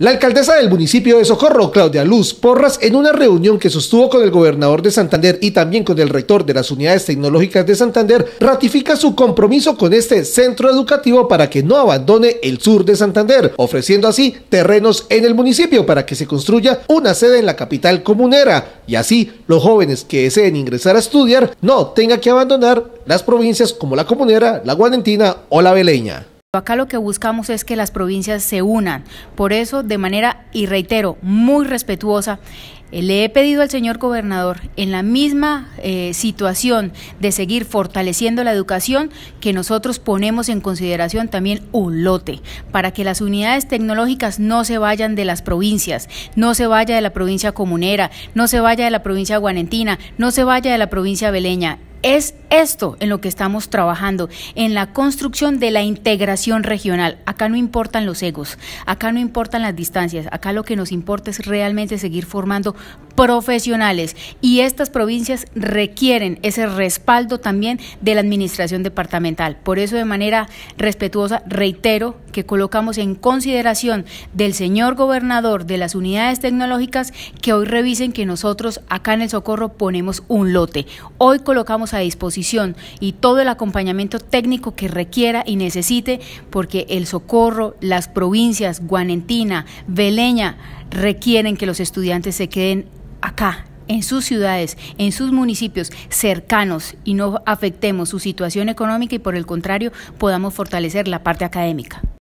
La alcaldesa del municipio de Socorro, Claudia Luz Porras, en una reunión que sostuvo con el gobernador de Santander y también con el rector de las unidades tecnológicas de Santander, ratifica su compromiso con este centro educativo para que no abandone el sur de Santander, ofreciendo así terrenos en el municipio para que se construya una sede en la capital comunera y así los jóvenes que deseen ingresar a estudiar no tengan que abandonar las provincias como la comunera, la guanentina o la beleña. Acá lo que buscamos es que las provincias se unan. Por eso, de manera, y reitero, muy respetuosa, eh, le he pedido al señor gobernador, en la misma eh, situación de seguir fortaleciendo la educación, que nosotros ponemos en consideración también un lote, para que las unidades tecnológicas no se vayan de las provincias, no se vaya de la provincia comunera, no se vaya de la provincia guanentina, no se vaya de la provincia beleña. Es esto en lo que estamos trabajando, en la construcción de la integración regional. Acá no importan los egos, acá no importan las distancias, acá lo que nos importa es realmente seguir formando profesionales y estas provincias requieren ese respaldo también de la administración departamental. Por eso de manera respetuosa reitero que colocamos en consideración del señor gobernador de las unidades tecnológicas que hoy revisen que nosotros acá en el Socorro ponemos un lote. Hoy colocamos a disposición y todo el acompañamiento técnico que requiera y necesite, porque el Socorro, las provincias, Guanentina, Veleña, requieren que los estudiantes se queden acá en sus ciudades, en sus municipios cercanos y no afectemos su situación económica y por el contrario podamos fortalecer la parte académica.